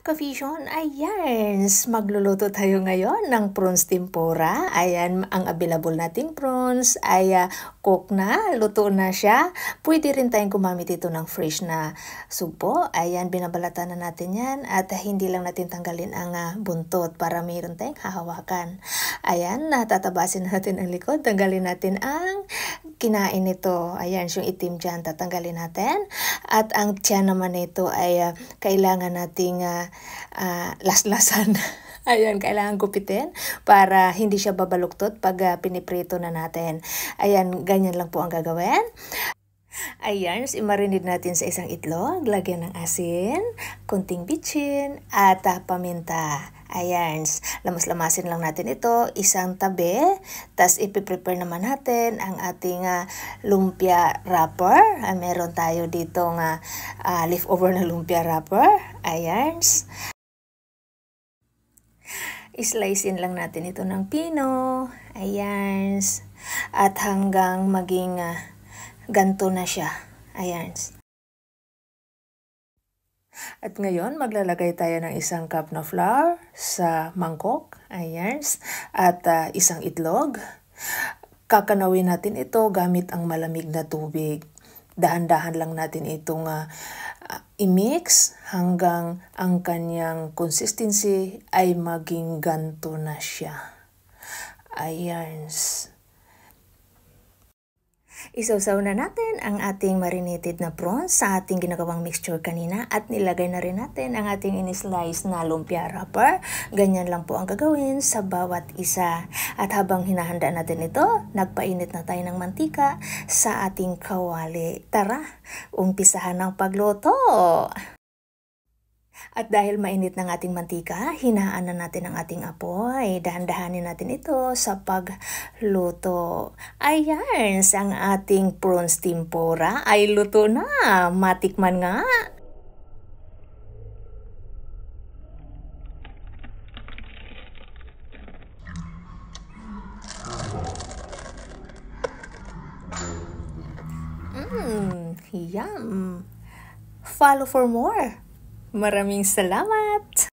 Ka-Vision, ayan, magluluto tayo ngayon ng prawns tempura. Ayan, ang available natin prawns ay uh, cook na, luto na siya. Pwede rin tayong gumamit ito ng fresh na subo. Ayan, binabalatan na natin yan at hindi lang natin tanggalin ang uh, buntot para mayroon tayong hahawakan. Ayan, natatabasin natin ang likod, tanggalin natin ang kinain ito. Ayan, yung itim dyan, tatanggalin natin. At ang tiyan naman nito ay uh, kailangan nating uh, uh, laslasan. Ayan, kailangan gupitin para hindi siya babaluktot pag uh, piniprito na natin. Ayan, ganyan lang po ang gagawin. Ayan, so imarinid natin sa isang itlog, lagyan ng asin, kunting bitchin, at uh, paminta. Ayan, lamas-lamasin lang natin ito, isang tabi. Tapos ipiprepare naman natin ang ating uh, lumpia wrapper. Uh, meron tayo dito nga uh, leftover na lumpia wrapper. Ayan. Islicein lang natin ito ng pino. Ayan. At hanggang maging uh, ganto na siya. Ayan. At ngayon, maglalagay tayo ng isang cup na flour sa mangkok. Ayan. At uh, isang itlog. Kakanawin natin ito gamit ang malamig na tubig. Dahan-dahan lang natin itong uh, i-mix hanggang ang kanyang consistency ay maging ganto na siya. Ayan. Ayan. Isausaw na natin ang ating marinated na prawns sa ating ginagawang mixture kanina at nilagay na rin natin ang ating in-slice na lumpia wrapper. Ganyan lang po ang gagawin sa bawat isa. At habang hinahanda natin ito, nagpainit na tayo ng mantika sa ating kawali. Tara, umpisahan ang pagluto! At dahil mainit ng ating mantika, hinaan na natin ang ating apoy. Dahan-dahanin natin ito sa pagluto. Ayan, ang ating prawns tempura ay luto na. Matikman nga. Mmm, yum! Follow for more! Maraming salamat!